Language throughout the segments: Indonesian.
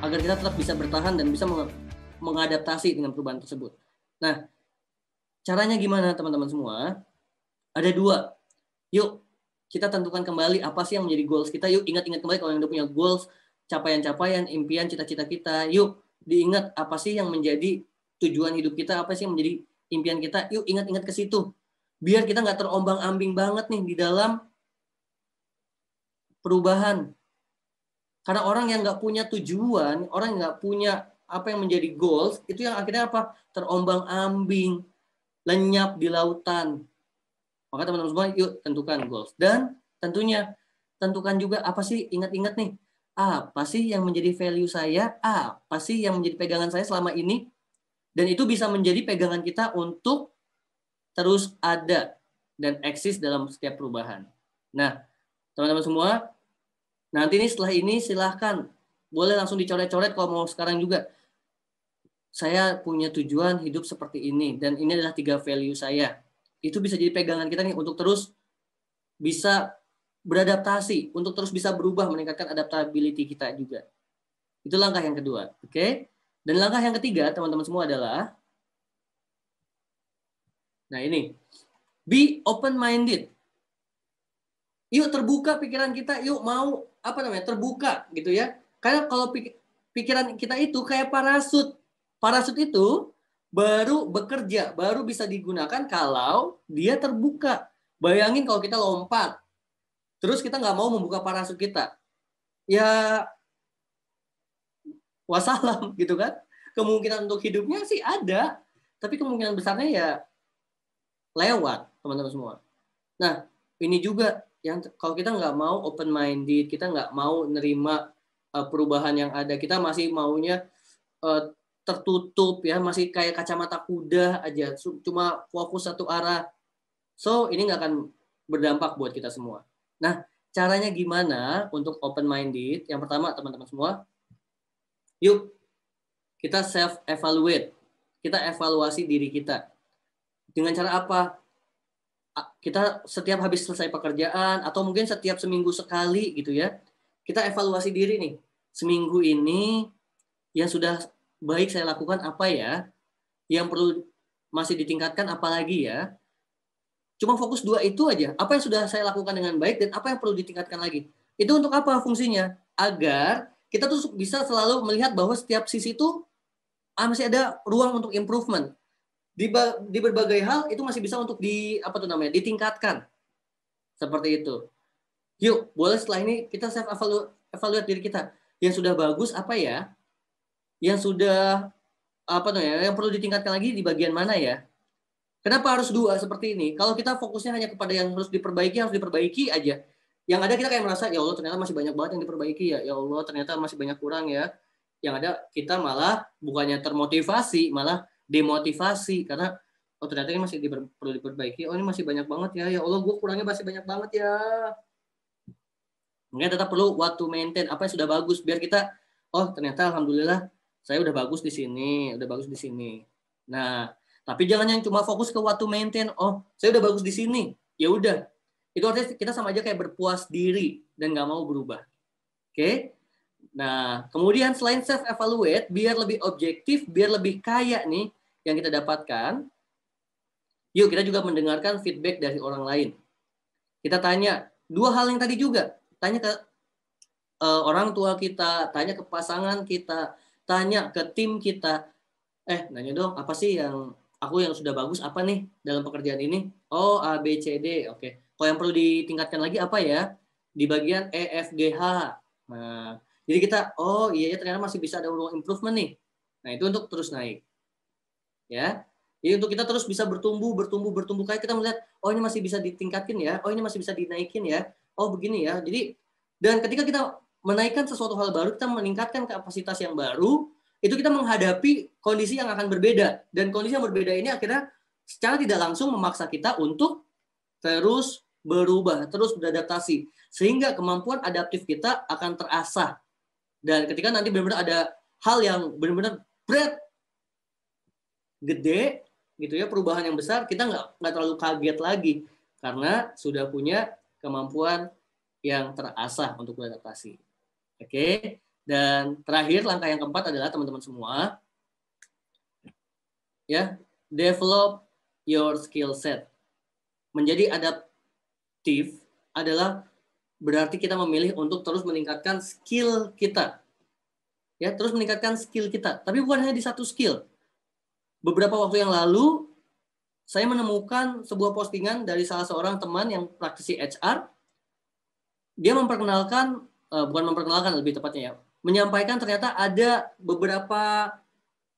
agar kita tetap bisa bertahan dan bisa mengadaptasi dengan perubahan tersebut. Nah, caranya gimana teman-teman semua? Ada dua. Yuk, kita tentukan kembali apa sih yang menjadi goals kita. Yuk, ingat-ingat kembali kalau yang udah punya goals, capaian-capaian, impian, cita-cita kita. Yuk, diingat apa sih yang menjadi tujuan hidup kita, apa sih yang menjadi impian kita. Yuk, ingat-ingat ke situ. Biar kita nggak terombang-ambing banget nih di dalam perubahan karena orang yang nggak punya tujuan, orang yang nggak punya apa yang menjadi goals, itu yang akhirnya apa? Terombang ambing, lenyap di lautan. Maka teman-teman semua, yuk tentukan goals. Dan tentunya, tentukan juga apa sih, ingat-ingat nih, apa sih yang menjadi value saya, apa sih yang menjadi pegangan saya selama ini, dan itu bisa menjadi pegangan kita untuk terus ada dan eksis dalam setiap perubahan. Nah, teman-teman semua, Nanti ini setelah ini silahkan boleh langsung dicoret-coret kalau mau sekarang juga. Saya punya tujuan hidup seperti ini dan ini adalah tiga value saya. Itu bisa jadi pegangan kita nih untuk terus bisa beradaptasi, untuk terus bisa berubah meningkatkan adaptability kita juga. Itu langkah yang kedua, oke? Okay? Dan langkah yang ketiga, teman-teman semua adalah Nah, ini. Be open minded. Yuk terbuka pikiran kita, yuk mau apa namanya terbuka gitu ya karena kalau pikiran kita itu kayak parasut parasut itu baru bekerja baru bisa digunakan kalau dia terbuka bayangin kalau kita lompat terus kita nggak mau membuka parasut kita ya wasalam gitu kan kemungkinan untuk hidupnya sih ada tapi kemungkinan besarnya ya lewat teman-teman semua nah ini juga yang kalau kita nggak mau open minded kita nggak mau nerima uh, perubahan yang ada kita masih maunya uh, tertutup ya masih kayak kacamata kuda aja cuma fokus satu arah so ini nggak akan berdampak buat kita semua nah caranya gimana untuk open minded yang pertama teman-teman semua yuk kita self evaluate kita evaluasi diri kita dengan cara apa kita setiap habis selesai pekerjaan atau mungkin setiap seminggu sekali gitu ya kita evaluasi diri nih seminggu ini yang sudah baik saya lakukan apa ya yang perlu masih ditingkatkan apa lagi ya cuma fokus dua itu aja apa yang sudah saya lakukan dengan baik dan apa yang perlu ditingkatkan lagi itu untuk apa fungsinya agar kita tuh bisa selalu melihat bahwa setiap sisi itu ah, masih ada ruang untuk improvement di, di berbagai hal itu masih bisa untuk di apa tuh namanya ditingkatkan seperti itu yuk boleh setelah ini kita self evaluate, evaluate diri kita yang sudah bagus apa ya yang sudah apa ya yang perlu ditingkatkan lagi di bagian mana ya kenapa harus dua seperti ini kalau kita fokusnya hanya kepada yang harus diperbaiki harus diperbaiki aja yang ada kita kayak merasa ya Allah ternyata masih banyak banget yang diperbaiki ya ya Allah ternyata masih banyak kurang ya yang ada kita malah bukannya termotivasi malah demotivasi karena oh ternyata ini masih diper, perlu diperbaiki oh ini masih banyak banget ya ya Allah gue kurangnya masih banyak banget ya mungkin tetap perlu waktu maintain apa yang sudah bagus biar kita oh ternyata alhamdulillah saya udah bagus di sini udah bagus di sini nah tapi jangan yang cuma fokus ke waktu maintain oh saya udah bagus di sini ya udah itu artinya kita sama aja kayak berpuas diri dan nggak mau berubah oke okay? Nah, kemudian selain self evaluate biar lebih objektif, biar lebih kaya nih, yang kita dapatkan, yuk kita juga mendengarkan feedback dari orang lain. Kita tanya dua hal yang tadi juga, tanya ke uh, orang tua kita, tanya ke pasangan kita, tanya ke tim kita. Eh, nanya dong, apa sih yang aku yang sudah bagus apa nih dalam pekerjaan ini? Oh, A B C D. Oke. Okay. Kalau yang perlu ditingkatkan lagi apa ya? Di bagian E F G H. Nah, jadi kita oh iya ya, ternyata masih bisa ada ruang improvement nih. Nah, itu untuk terus naik ya. Jadi untuk kita terus bisa bertumbuh, bertumbuh, bertumbuh kayak kita melihat, oh ini masih bisa ditingkatin ya, oh ini masih bisa dinaikin ya, oh begini ya. Jadi dan ketika kita menaikkan sesuatu hal baru, kita meningkatkan kapasitas yang baru, itu kita menghadapi kondisi yang akan berbeda dan kondisi yang berbeda ini akhirnya secara tidak langsung memaksa kita untuk terus berubah, terus beradaptasi sehingga kemampuan adaptif kita akan terasa. Dan ketika nanti benar-benar ada hal yang benar-benar berat gede gitu ya perubahan yang besar kita nggak nggak terlalu kaget lagi karena sudah punya kemampuan yang terasah untuk beradaptasi. Oke. Okay? Dan terakhir langkah yang keempat adalah teman-teman semua ya, develop your skill set. Menjadi adaptif adalah berarti kita memilih untuk terus meningkatkan skill kita. Ya, terus meningkatkan skill kita. Tapi bukan hanya di satu skill, beberapa waktu yang lalu saya menemukan sebuah postingan dari salah seorang teman yang praktisi HR. Dia memperkenalkan, eh, bukan memperkenalkan lebih tepatnya ya, menyampaikan ternyata ada beberapa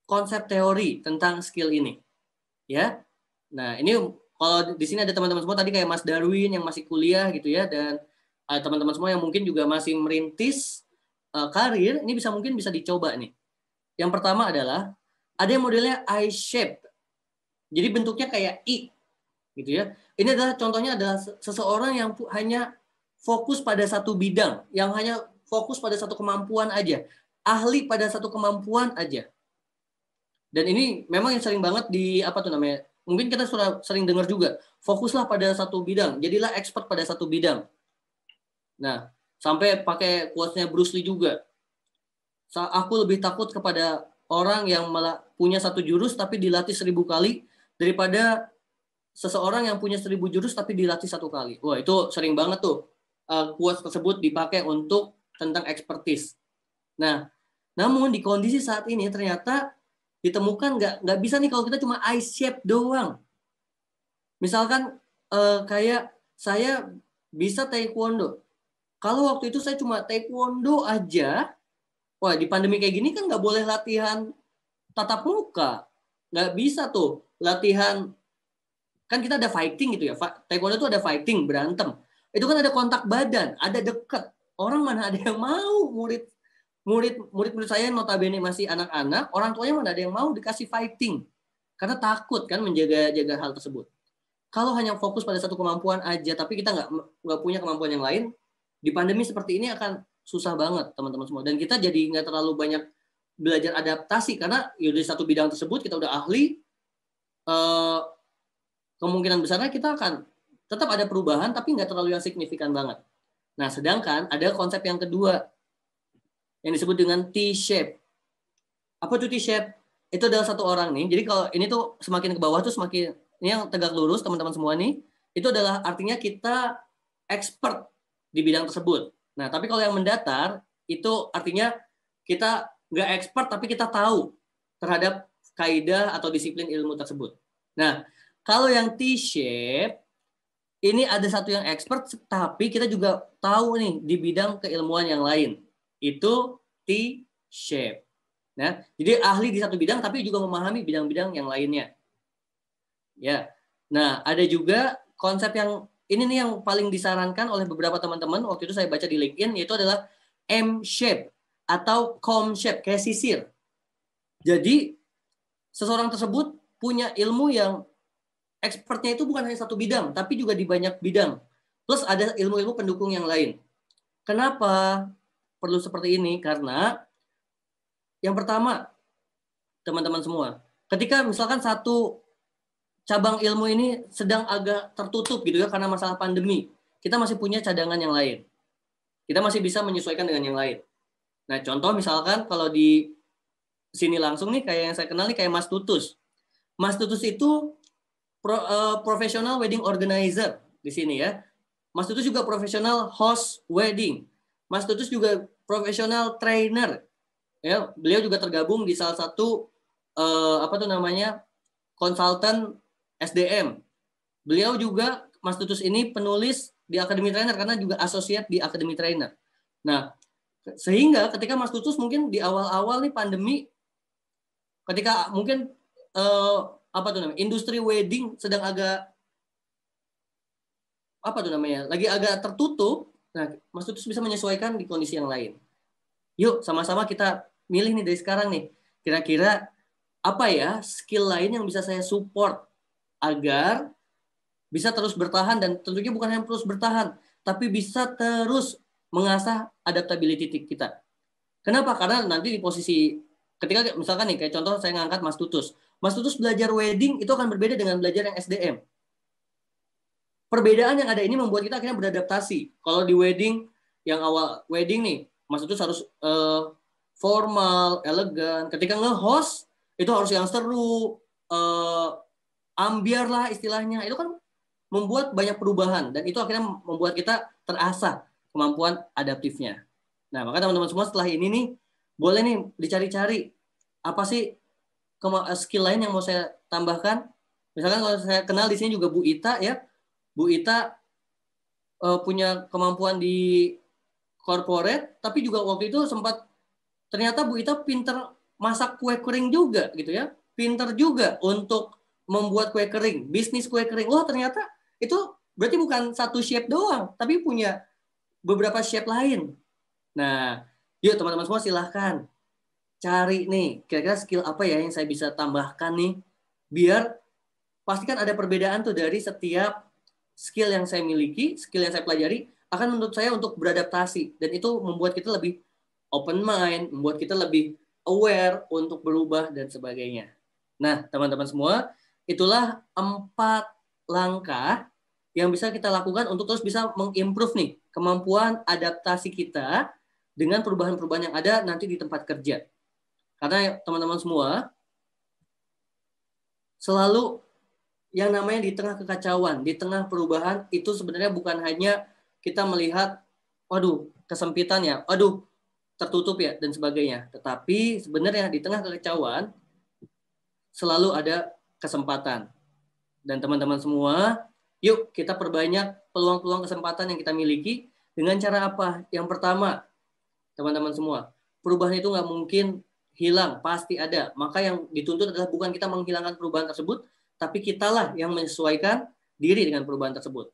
konsep teori tentang skill ini. Ya, nah ini kalau di sini ada teman-teman semua tadi kayak Mas Darwin yang masih kuliah gitu ya dan ada teman-teman semua yang mungkin juga masih merintis eh, karir, ini bisa mungkin bisa dicoba nih. Yang pertama adalah ada yang modelnya I shape. Jadi bentuknya kayak I gitu ya. Ini adalah contohnya adalah seseorang yang hanya fokus pada satu bidang, yang hanya fokus pada satu kemampuan aja, ahli pada satu kemampuan aja. Dan ini memang yang sering banget di apa tuh namanya? Mungkin kita sudah sering dengar juga, fokuslah pada satu bidang, jadilah expert pada satu bidang. Nah, sampai pakai kuasnya Bruce Lee juga. Aku lebih takut kepada orang yang punya satu jurus tapi dilatih seribu kali daripada seseorang yang punya seribu jurus tapi dilatih satu kali. Wah itu sering banget tuh uh, tersebut dipakai untuk tentang ekspertis. Nah, namun di kondisi saat ini ternyata ditemukan nggak nggak bisa nih kalau kita cuma eye shape doang. Misalkan uh, kayak saya bisa taekwondo. Kalau waktu itu saya cuma taekwondo aja, wah di pandemi kayak gini kan nggak boleh latihan tatap muka, nggak bisa tuh latihan kan kita ada fighting gitu ya taekwondo itu ada fighting berantem itu kan ada kontak badan ada deket orang mana ada yang mau murid murid murid murid saya notabene masih anak-anak orang tuanya mana ada yang mau dikasih fighting karena takut kan menjaga jaga hal tersebut kalau hanya fokus pada satu kemampuan aja tapi kita nggak nggak punya kemampuan yang lain di pandemi seperti ini akan susah banget teman-teman semua dan kita jadi nggak terlalu banyak belajar adaptasi karena ya dari satu bidang tersebut kita udah ahli eh, kemungkinan besarnya kita akan tetap ada perubahan tapi nggak terlalu yang signifikan banget nah sedangkan ada konsep yang kedua yang disebut dengan T shape apa itu T shape itu adalah satu orang nih jadi kalau ini tuh semakin ke bawah tuh semakin ini yang tegak lurus teman-teman semua nih itu adalah artinya kita expert di bidang tersebut Nah, tapi kalau yang mendatar itu artinya kita nggak expert tapi kita tahu terhadap kaidah atau disiplin ilmu tersebut. Nah, kalau yang T-shape ini ada satu yang expert tapi kita juga tahu nih di bidang keilmuan yang lain. Itu T-shape. Nah, jadi ahli di satu bidang tapi juga memahami bidang-bidang yang lainnya. Ya. Nah, ada juga konsep yang ini nih yang paling disarankan oleh beberapa teman-teman waktu itu saya baca di LinkedIn yaitu adalah M shape atau com shape kayak sisir. Jadi seseorang tersebut punya ilmu yang expertnya itu bukan hanya satu bidang tapi juga di banyak bidang. Plus ada ilmu-ilmu pendukung yang lain. Kenapa perlu seperti ini? Karena yang pertama teman-teman semua, ketika misalkan satu cabang ilmu ini sedang agak tertutup gitu ya karena masalah pandemi. Kita masih punya cadangan yang lain. Kita masih bisa menyesuaikan dengan yang lain. Nah, contoh misalkan kalau di sini langsung nih kayak yang saya kenal nih kayak Mas Tutus. Mas Tutus itu pro, uh, eh, profesional wedding organizer di sini ya. Mas Tutus juga profesional host wedding. Mas Tutus juga profesional trainer. Ya, beliau juga tergabung di salah satu uh, apa tuh namanya? konsultan SDM. Beliau juga Mas Tutus ini penulis di Akademi Trainer karena juga associate di Akademi Trainer. Nah, sehingga ketika Mas Tutus mungkin di awal-awal nih pandemi ketika mungkin uh, apa tuh namanya? industri wedding sedang agak apa tuh namanya? lagi agak tertutup. Nah, Mas Tutus bisa menyesuaikan di kondisi yang lain. Yuk, sama-sama kita milih nih dari sekarang nih. Kira-kira apa ya skill lain yang bisa saya support agar bisa terus bertahan dan tentunya bukan hanya terus bertahan, tapi bisa terus mengasah adaptability kita. Kenapa? Karena nanti di posisi ketika misalkan nih kayak contoh saya ngangkat Mas Tutus. Mas Tutus belajar wedding itu akan berbeda dengan belajar yang SDM. Perbedaan yang ada ini membuat kita akhirnya beradaptasi. Kalau di wedding yang awal wedding nih, Mas Tutus harus uh, formal, elegan. Ketika nge-host itu harus yang seru, uh, ambiar lah istilahnya itu kan membuat banyak perubahan dan itu akhirnya membuat kita terasa kemampuan adaptifnya. Nah, maka teman-teman semua setelah ini nih boleh nih dicari-cari apa sih eh, skill lain yang mau saya tambahkan. Misalkan kalau saya kenal di sini juga Bu Ita ya. Bu Ita uh, punya kemampuan di corporate tapi juga waktu itu sempat ternyata Bu Ita pinter masak kue kering juga gitu ya. Pinter juga untuk membuat kue kering, bisnis kue kering. Wah, ternyata itu berarti bukan satu shape doang, tapi punya beberapa shape lain. Nah, yuk teman-teman semua silahkan cari nih, kira-kira skill apa ya yang saya bisa tambahkan nih, biar pastikan ada perbedaan tuh dari setiap skill yang saya miliki, skill yang saya pelajari, akan menurut saya untuk beradaptasi. Dan itu membuat kita lebih open mind, membuat kita lebih aware untuk berubah dan sebagainya. Nah, teman-teman semua, Itulah empat langkah yang bisa kita lakukan untuk terus bisa mengimprove nih kemampuan adaptasi kita dengan perubahan-perubahan yang ada nanti di tempat kerja. Karena teman-teman semua selalu yang namanya di tengah kekacauan, di tengah perubahan itu sebenarnya bukan hanya kita melihat waduh kesempitan ya, waduh tertutup ya dan sebagainya. Tetapi sebenarnya di tengah kekacauan selalu ada kesempatan. Dan teman-teman semua, yuk kita perbanyak peluang-peluang kesempatan yang kita miliki dengan cara apa? Yang pertama, teman-teman semua, perubahan itu nggak mungkin hilang, pasti ada. Maka yang dituntut adalah bukan kita menghilangkan perubahan tersebut, tapi kitalah yang menyesuaikan diri dengan perubahan tersebut.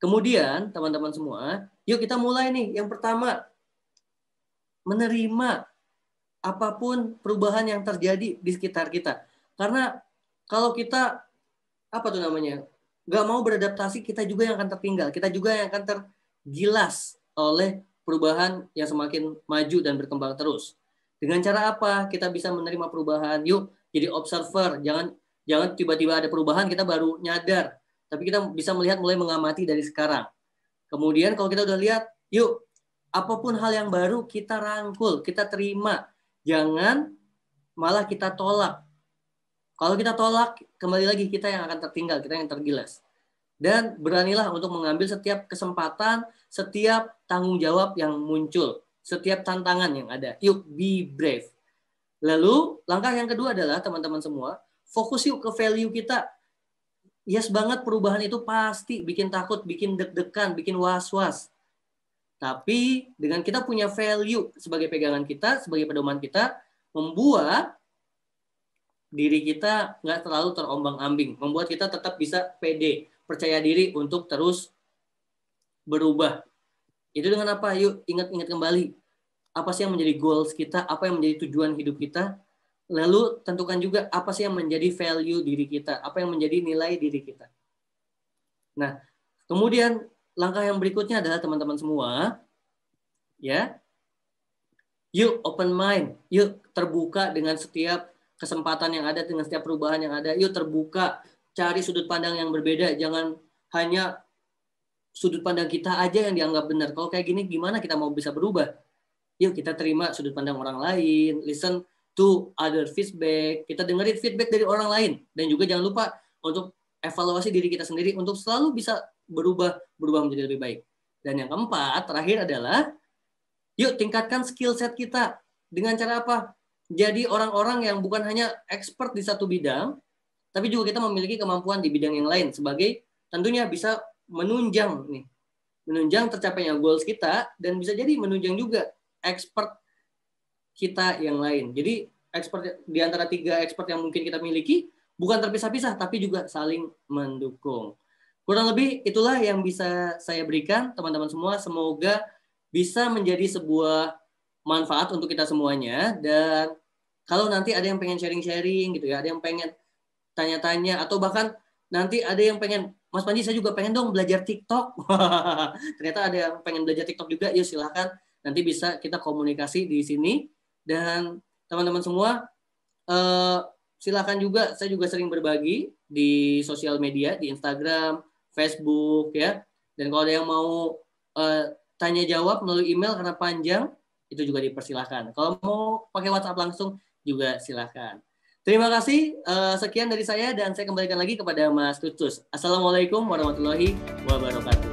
Kemudian, teman-teman semua, yuk kita mulai nih. Yang pertama, menerima apapun perubahan yang terjadi di sekitar kita. Karena kalau kita apa tuh namanya nggak mau beradaptasi kita juga yang akan tertinggal kita juga yang akan tergilas oleh perubahan yang semakin maju dan berkembang terus dengan cara apa kita bisa menerima perubahan yuk jadi observer jangan jangan tiba-tiba ada perubahan kita baru nyadar tapi kita bisa melihat mulai mengamati dari sekarang kemudian kalau kita udah lihat yuk apapun hal yang baru kita rangkul kita terima jangan malah kita tolak kalau kita tolak, kembali lagi kita yang akan tertinggal, kita yang tergilas. Dan beranilah untuk mengambil setiap kesempatan, setiap tanggung jawab yang muncul, setiap tantangan yang ada. Yuk, be brave. Lalu, langkah yang kedua adalah, teman-teman semua, fokus yuk ke value kita. Yes banget perubahan itu pasti bikin takut, bikin deg-degan, bikin was-was. Tapi dengan kita punya value sebagai pegangan kita, sebagai pedoman kita, membuat diri kita nggak terlalu terombang-ambing, membuat kita tetap bisa pede, percaya diri untuk terus berubah. Itu dengan apa? Yuk ingat-ingat kembali apa sih yang menjadi goals kita, apa yang menjadi tujuan hidup kita, lalu tentukan juga apa sih yang menjadi value diri kita, apa yang menjadi nilai diri kita. Nah, kemudian langkah yang berikutnya adalah teman-teman semua, ya, yuk open mind, yuk terbuka dengan setiap kesempatan yang ada dengan setiap perubahan yang ada yuk terbuka cari sudut pandang yang berbeda jangan hanya sudut pandang kita aja yang dianggap benar kalau kayak gini gimana kita mau bisa berubah yuk kita terima sudut pandang orang lain listen to other feedback kita dengerin feedback dari orang lain dan juga jangan lupa untuk evaluasi diri kita sendiri untuk selalu bisa berubah berubah menjadi lebih baik dan yang keempat terakhir adalah yuk tingkatkan skill set kita dengan cara apa jadi orang-orang yang bukan hanya expert di satu bidang, tapi juga kita memiliki kemampuan di bidang yang lain sebagai tentunya bisa menunjang nih, menunjang tercapainya goals kita dan bisa jadi menunjang juga expert kita yang lain. Jadi expert di antara tiga expert yang mungkin kita miliki bukan terpisah-pisah tapi juga saling mendukung. Kurang lebih itulah yang bisa saya berikan teman-teman semua. Semoga bisa menjadi sebuah manfaat untuk kita semuanya dan kalau nanti ada yang pengen sharing-sharing gitu ya, ada yang pengen tanya-tanya atau bahkan nanti ada yang pengen Mas Panji saya juga pengen dong belajar TikTok. Ternyata ada yang pengen belajar TikTok juga, ya silahkan nanti bisa kita komunikasi di sini dan teman-teman semua eh, silahkan juga saya juga sering berbagi di sosial media di Instagram, Facebook ya. Dan kalau ada yang mau eh, tanya jawab melalui email karena panjang itu juga dipersilahkan. Kalau mau pakai WhatsApp langsung juga silahkan Terima kasih. Eh, sekian dari saya dan saya kembalikan lagi kepada Mas Tutus. Assalamualaikum warahmatullahi wabarakatuh.